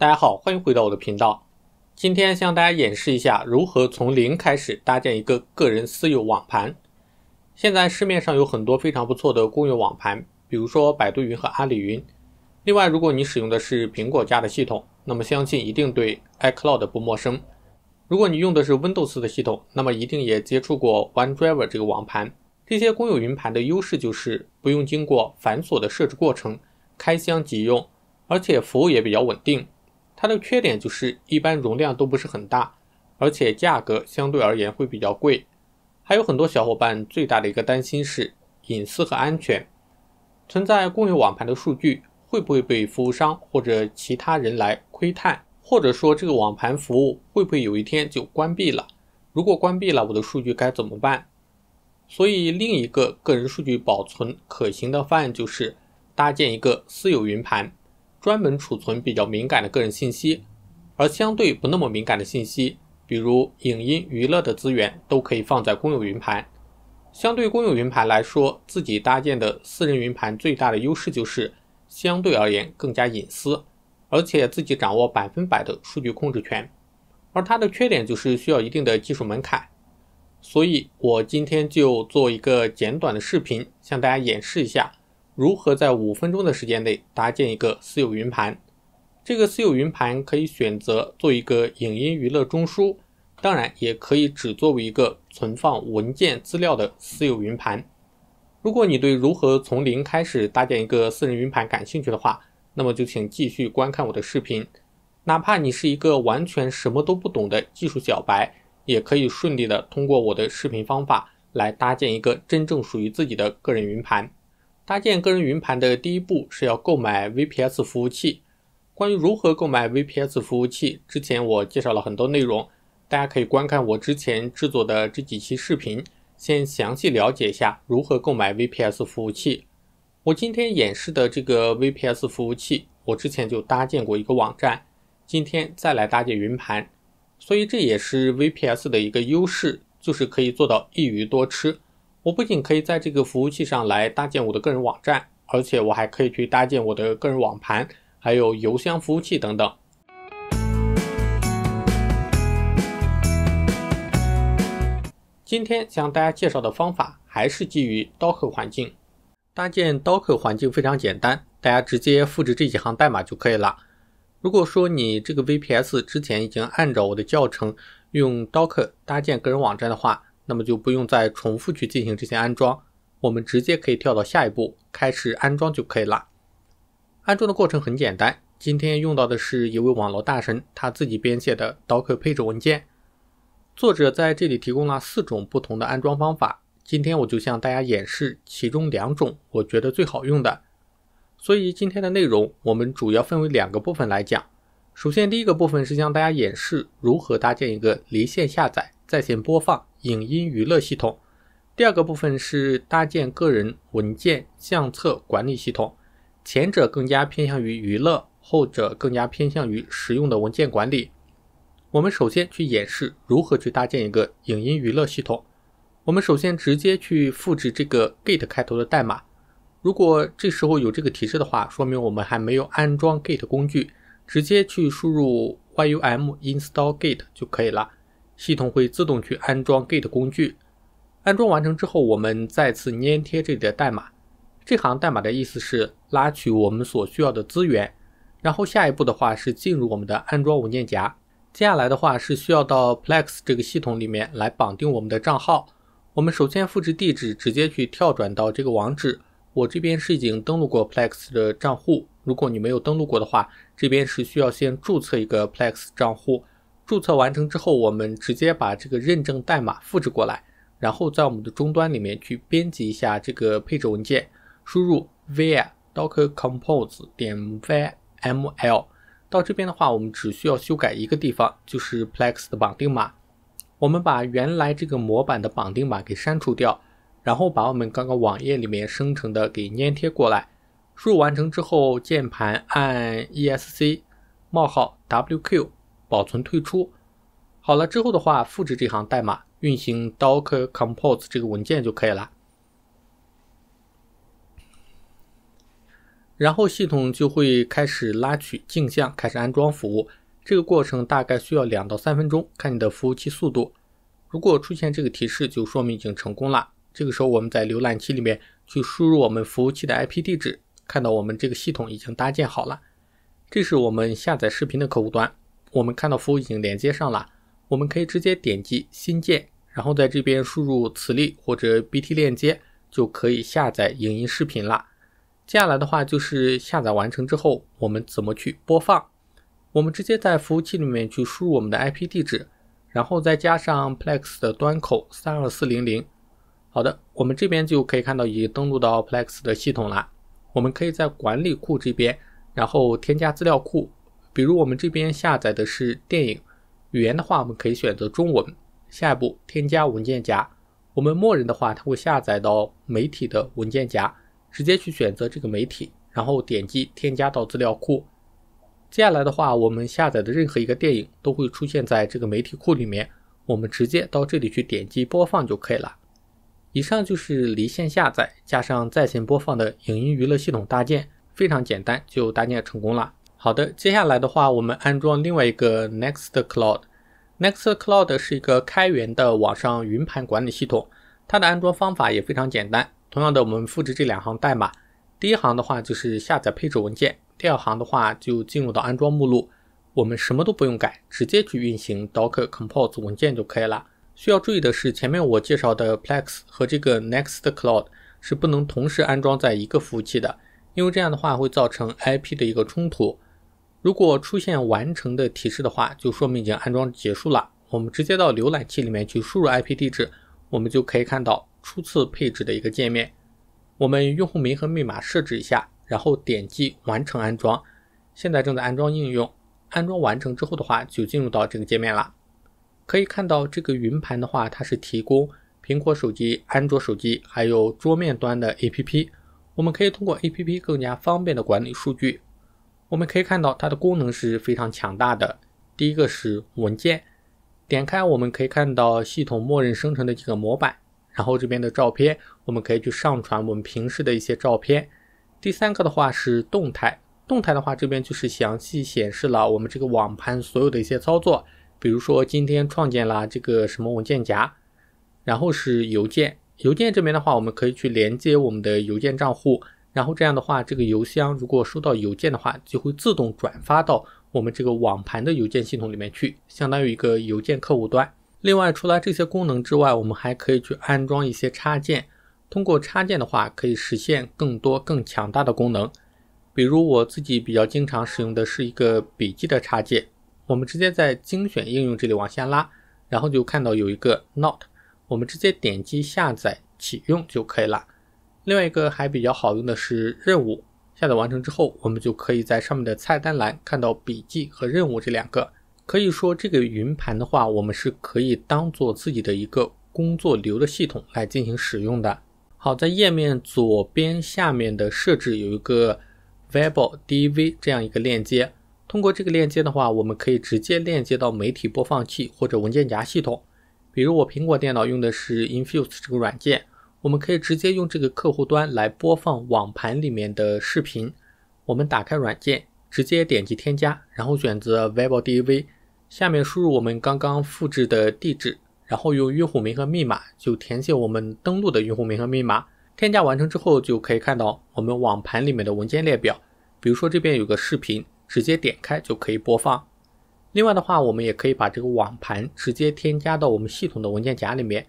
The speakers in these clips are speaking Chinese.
大家好，欢迎回到我的频道。今天向大家演示一下如何从零开始搭建一个个人私有网盘。现在市面上有很多非常不错的公有网盘，比如说百度云和阿里云。另外，如果你使用的是苹果家的系统，那么相信一定对 iCloud 不陌生。如果你用的是 Windows 的系统，那么一定也接触过 OneDrive 这个网盘。这些公有云盘的优势就是不用经过繁琐的设置过程，开箱即用，而且服务也比较稳定。它的缺点就是一般容量都不是很大，而且价格相对而言会比较贵。还有很多小伙伴最大的一个担心是隐私和安全，存在公有网盘的数据会不会被服务商或者其他人来窥探，或者说这个网盘服务会不会有一天就关闭了？如果关闭了，我的数据该怎么办？所以另一个个人数据保存可行的方案就是搭建一个私有云盘。专门储存比较敏感的个人信息，而相对不那么敏感的信息，比如影音娱乐的资源，都可以放在公有云盘。相对公有云盘来说，自己搭建的私人云盘最大的优势就是相对而言更加隐私，而且自己掌握百分百的数据控制权。而它的缺点就是需要一定的技术门槛。所以，我今天就做一个简短的视频，向大家演示一下。如何在五分钟的时间内搭建一个私有云盘？这个私有云盘可以选择做一个影音娱乐中枢，当然也可以只作为一个存放文件资料的私有云盘。如果你对如何从零开始搭建一个私人云盘感兴趣的话，那么就请继续观看我的视频。哪怕你是一个完全什么都不懂的技术小白，也可以顺利的通过我的视频方法来搭建一个真正属于自己的个人云盘。搭建个人云盘的第一步是要购买 VPS 服务器。关于如何购买 VPS 服务器，之前我介绍了很多内容，大家可以观看我之前制作的这几期视频，先详细了解一下如何购买 VPS 服务器。我今天演示的这个 VPS 服务器，我之前就搭建过一个网站，今天再来搭建云盘，所以这也是 VPS 的一个优势，就是可以做到一鱼多吃。我不仅可以在这个服务器上来搭建我的个人网站，而且我还可以去搭建我的个人网盘，还有邮箱服务器等等。今天向大家介绍的方法还是基于 Docker 环境。搭建 Docker 环境非常简单，大家直接复制这几行代码就可以了。如果说你这个 VPS 之前已经按照我的教程用 Docker 搭建个人网站的话，那么就不用再重复去进行这些安装，我们直接可以跳到下一步开始安装就可以了。安装的过程很简单，今天用到的是一位网络大神他自己编写的 Docker 配置文件，作者在这里提供了四种不同的安装方法，今天我就向大家演示其中两种我觉得最好用的。所以今天的内容我们主要分为两个部分来讲，首先第一个部分是向大家演示如何搭建一个离线下载。在线播放影音娱乐系统，第二个部分是搭建个人文件相册管理系统。前者更加偏向于娱乐，后者更加偏向于实用的文件管理。我们首先去演示如何去搭建一个影音娱乐系统。我们首先直接去复制这个 git 开头的代码。如果这时候有这个提示的话，说明我们还没有安装 git 工具，直接去输入 yum install git 就可以了。系统会自动去安装 Git 工具，安装完成之后，我们再次粘贴这里的代码。这行代码的意思是拉取我们所需要的资源。然后下一步的话是进入我们的安装文件夹。接下来的话是需要到 Plex 这个系统里面来绑定我们的账号。我们首先复制地址，直接去跳转到这个网址。我这边是已经登录过 Plex 的账户。如果你没有登录过的话，这边是需要先注册一个 Plex 账户。注册完成之后，我们直接把这个认证代码复制过来，然后在我们的终端里面去编辑一下这个配置文件，输入 via docker compose 点 v m l 到这边的话，我们只需要修改一个地方，就是 Plex 的绑定码。我们把原来这个模板的绑定码给删除掉，然后把我们刚刚网页里面生成的给粘贴过来。输入完成之后，键盘按 ESC：冒号 WQ。保存退出，好了之后的话，复制这行代码，运行 docker compose 这个文件就可以了。然后系统就会开始拉取镜像，开始安装服务。这个过程大概需要两到三分钟，看你的服务器速度。如果出现这个提示，就说明已经成功了。这个时候我们在浏览器里面去输入我们服务器的 IP 地址，看到我们这个系统已经搭建好了。这是我们下载视频的客户端。我们看到服务已经连接上了，我们可以直接点击新建，然后在这边输入磁力或者 B T 链接，就可以下载影音视频了。接下来的话就是下载完成之后，我们怎么去播放？我们直接在服务器里面去输入我们的 I P 地址，然后再加上 Plex 的端口三二四零零。好的，我们这边就可以看到已登录到 Plex 的系统了。我们可以在管理库这边，然后添加资料库。比如我们这边下载的是电影，语言的话我们可以选择中文。下一步添加文件夹，我们默认的话它会下载到媒体的文件夹，直接去选择这个媒体，然后点击添加到资料库。接下来的话，我们下载的任何一个电影都会出现在这个媒体库里面，我们直接到这里去点击播放就可以了。以上就是离线下载加上在线播放的影音娱乐系统搭建，非常简单就搭建成功了。好的，接下来的话，我们安装另外一个 Nextcloud。Nextcloud 是一个开源的网上云盘管理系统，它的安装方法也非常简单。同样的，我们复制这两行代码。第一行的话就是下载配置文件，第二行的话就进入到安装目录。我们什么都不用改，直接去运行 docker compose 文件就可以了。需要注意的是，前面我介绍的 Plex 和这个 Nextcloud 是不能同时安装在一个服务器的，因为这样的话会造成 IP 的一个冲突。如果出现完成的提示的话，就说明已经安装结束了。我们直接到浏览器里面去输入 IP 地址，我们就可以看到初次配置的一个界面。我们用户名和密码设置一下，然后点击完成安装。现在正在安装应用，安装完成之后的话，就进入到这个界面了。可以看到这个云盘的话，它是提供苹果手机、安卓手机还有桌面端的 APP。我们可以通过 APP 更加方便的管理数据。我们可以看到它的功能是非常强大的。第一个是文件，点开我们可以看到系统默认生成的几个模板，然后这边的照片我们可以去上传我们平时的一些照片。第三个的话是动态，动态的话这边就是详细显示了我们这个网盘所有的一些操作，比如说今天创建了这个什么文件夹，然后是邮件，邮件这边的话我们可以去连接我们的邮件账户。然后这样的话，这个邮箱如果收到邮件的话，就会自动转发到我们这个网盘的邮件系统里面去，相当于一个邮件客户端。另外，除了这些功能之外，我们还可以去安装一些插件。通过插件的话，可以实现更多更强大的功能。比如我自己比较经常使用的是一个笔记的插件。我们直接在精选应用这里往下拉，然后就看到有一个 Not，我们直接点击下载启用就可以了。另外一个还比较好用的是任务下载完成之后，我们就可以在上面的菜单栏看到笔记和任务这两个。可以说这个云盘的话，我们是可以当做自己的一个工作流的系统来进行使用的。好，在页面左边下面的设置有一个 w e b l e d v 这样一个链接，通过这个链接的话，我们可以直接链接到媒体播放器或者文件夹系统。比如我苹果电脑用的是 Infuse 这个软件。我们可以直接用这个客户端来播放网盘里面的视频。我们打开软件，直接点击添加，然后选择 w e b d v 下面输入我们刚刚复制的地址，然后用用户名和密码就填写我们登录的用户名和密码。添加完成之后，就可以看到我们网盘里面的文件列表。比如说这边有个视频，直接点开就可以播放。另外的话，我们也可以把这个网盘直接添加到我们系统的文件夹里面。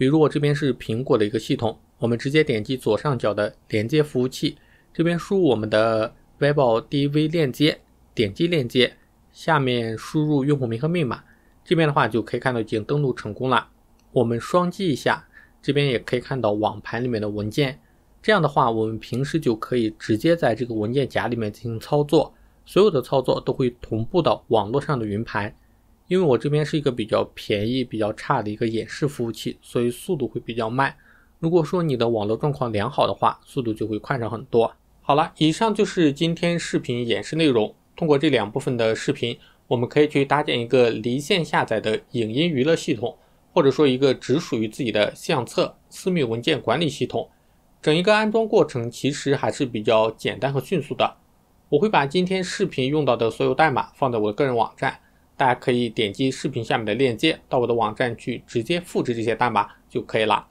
比如我这边是苹果的一个系统，我们直接点击左上角的连接服务器，这边输入我们的 Web DV 链接，点击链接，下面输入用户名和密码，这边的话就可以看到已经登录成功了。我们双击一下，这边也可以看到网盘里面的文件。这样的话，我们平时就可以直接在这个文件夹里面进行操作，所有的操作都会同步到网络上的云盘。因为我这边是一个比较便宜、比较差的一个演示服务器，所以速度会比较慢。如果说你的网络状况良好的话，速度就会快上很多。好了，以上就是今天视频演示内容。通过这两部分的视频，我们可以去搭建一个离线下载的影音娱乐系统，或者说一个只属于自己的相册、私密文件管理系统。整一个安装过程其实还是比较简单和迅速的。我会把今天视频用到的所有代码放在我的个人网站。大家可以点击视频下面的链接，到我的网站去直接复制这些代码就可以了。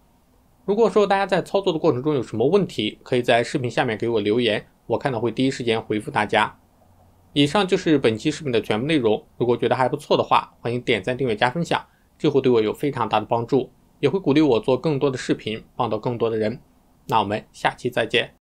如果说大家在操作的过程中有什么问题，可以在视频下面给我留言，我看到会第一时间回复大家。以上就是本期视频的全部内容。如果觉得还不错的话，欢迎点赞、订阅、加分享，这会对我有非常大的帮助，也会鼓励我做更多的视频，帮到更多的人。那我们下期再见。